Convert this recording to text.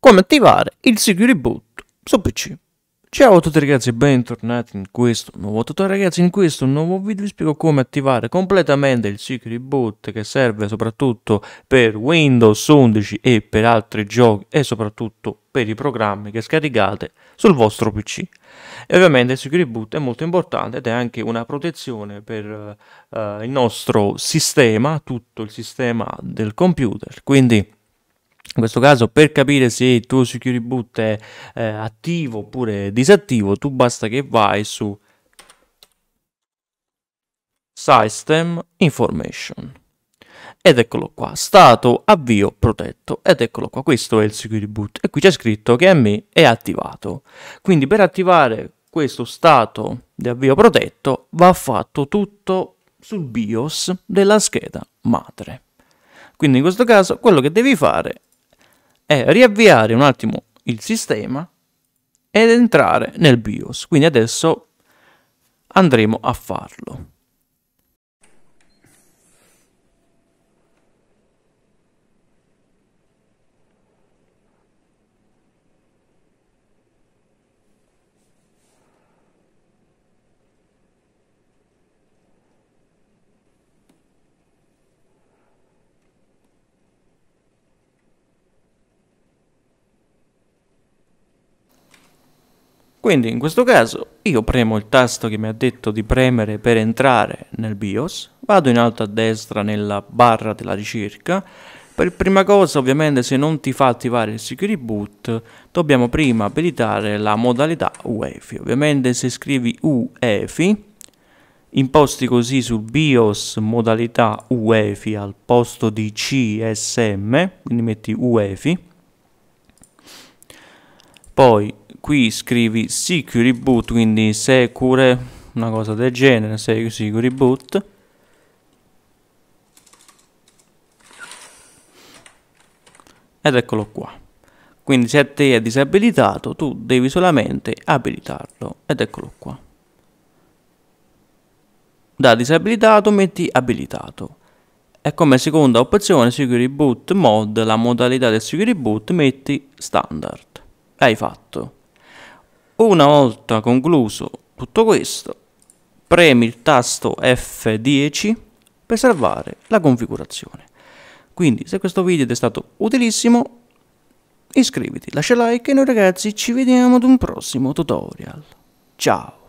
come attivare il Security Boot su PC. Ciao a tutti ragazzi e bentornati in questo nuovo tutorial ragazzi in questo nuovo video vi spiego come attivare completamente il Secure Boot che serve soprattutto per Windows 11 e per altri giochi e soprattutto per i programmi che scaricate sul vostro PC e ovviamente il Secure Boot è molto importante ed è anche una protezione per uh, il nostro sistema tutto il sistema del computer quindi in questo caso per capire se il tuo security boot è eh, attivo oppure disattivo, tu basta che vai su System Information ed eccolo qua, stato avvio protetto ed eccolo qua, questo è il security boot e qui c'è scritto che a me è attivato. Quindi per attivare questo stato di avvio protetto va fatto tutto sul BIOS della scheda madre. Quindi in questo caso quello che devi fare è riavviare un attimo il sistema ed entrare nel BIOS. Quindi adesso andremo a farlo. Quindi in questo caso io premo il tasto che mi ha detto di premere per entrare nel BIOS, vado in alto a destra nella barra della ricerca, per prima cosa ovviamente se non ti fa attivare il Security Boot dobbiamo prima abilitare la modalità UEFI, ovviamente se scrivi UEFI imposti così su BIOS modalità UEFI al posto di CSM, quindi metti UEFI poi qui scrivi security boot, quindi secure, una cosa del genere, security boot. Ed eccolo qua. Quindi se a te è disabilitato, tu devi solamente abilitarlo. Ed eccolo qua. Da disabilitato metti abilitato. E come seconda opzione, Security Boot Mod, la modalità del Security Boot, metti standard l'hai fatto. Una volta concluso tutto questo, premi il tasto F10 per salvare la configurazione. Quindi se questo video ti è stato utilissimo, iscriviti, lascia like e noi ragazzi ci vediamo ad un prossimo tutorial. Ciao!